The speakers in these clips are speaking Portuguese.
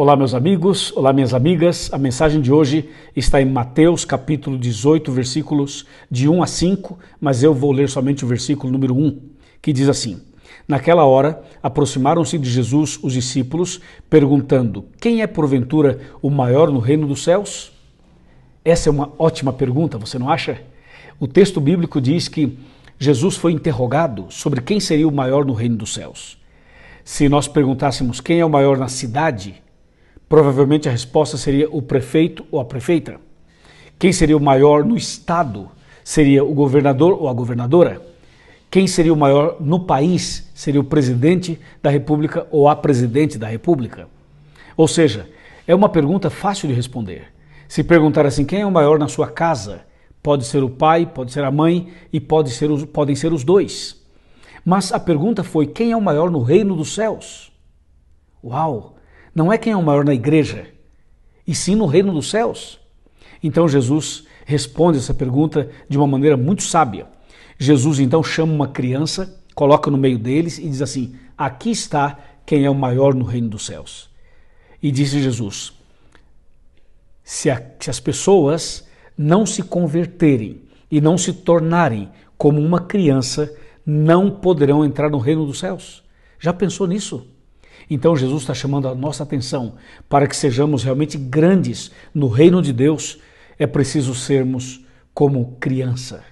Olá, meus amigos, olá, minhas amigas. A mensagem de hoje está em Mateus, capítulo 18, versículos de 1 a 5, mas eu vou ler somente o versículo número 1, que diz assim: Naquela hora, aproximaram-se de Jesus os discípulos, perguntando: Quem é porventura o maior no reino dos céus? Essa é uma ótima pergunta, você não acha? O texto bíblico diz que Jesus foi interrogado sobre quem seria o maior no reino dos céus. Se nós perguntássemos quem é o maior na cidade, Provavelmente a resposta seria o prefeito ou a prefeita. Quem seria o maior no estado? Seria o governador ou a governadora? Quem seria o maior no país? Seria o presidente da república ou a presidente da república? Ou seja, é uma pergunta fácil de responder. Se perguntar assim, quem é o maior na sua casa? Pode ser o pai, pode ser a mãe e pode ser os, podem ser os dois. Mas a pergunta foi: quem é o maior no reino dos céus? Uau! não é quem é o maior na igreja, e sim no reino dos céus. Então Jesus responde essa pergunta de uma maneira muito sábia. Jesus então chama uma criança, coloca no meio deles e diz assim: Aqui está quem é o maior no reino dos céus. E disse Jesus: Se, a, se as pessoas não se converterem e não se tornarem como uma criança, não poderão entrar no reino dos céus. Já pensou nisso? Então Jesus está chamando a nossa atenção para que sejamos realmente grandes no reino de Deus, é preciso sermos como criança.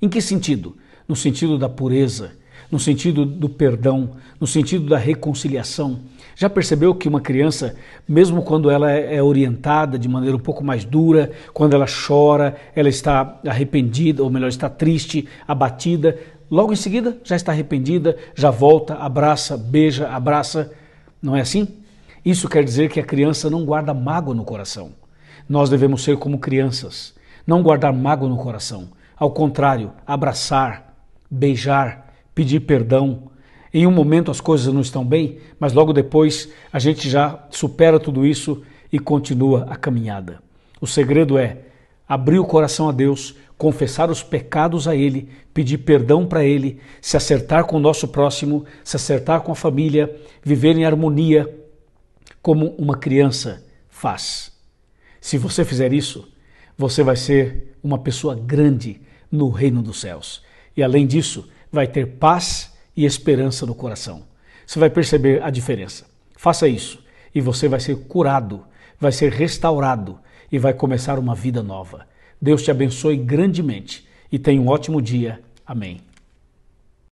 Em que sentido? No sentido da pureza, no sentido do perdão, no sentido da reconciliação. Já percebeu que uma criança, mesmo quando ela é, é orientada de maneira um pouco mais dura, quando ela chora, ela está arrependida, ou melhor, está triste, abatida, logo em seguida já está arrependida, já volta, abraça, beija, abraça não é assim? Isso quer dizer que a criança não guarda mágoa no coração. Nós devemos ser como crianças, não guardar mágoa no coração. Ao contrário, abraçar, beijar, pedir perdão. Em um momento as coisas não estão bem, mas logo depois a gente já supera tudo isso e continua a caminhada. O segredo é abrir o coração a Deus, confessar os pecados a Ele, pedir perdão para Ele, se acertar com o nosso próximo, se acertar com a família, viver em harmonia, como uma criança faz. Se você fizer isso, você vai ser uma pessoa grande no reino dos céus. E além disso, vai ter paz e esperança no coração. Você vai perceber a diferença. Faça isso e você vai ser curado, vai ser restaurado, e vai começar uma vida nova. Deus te abençoe grandemente e tenha um ótimo dia. Amém.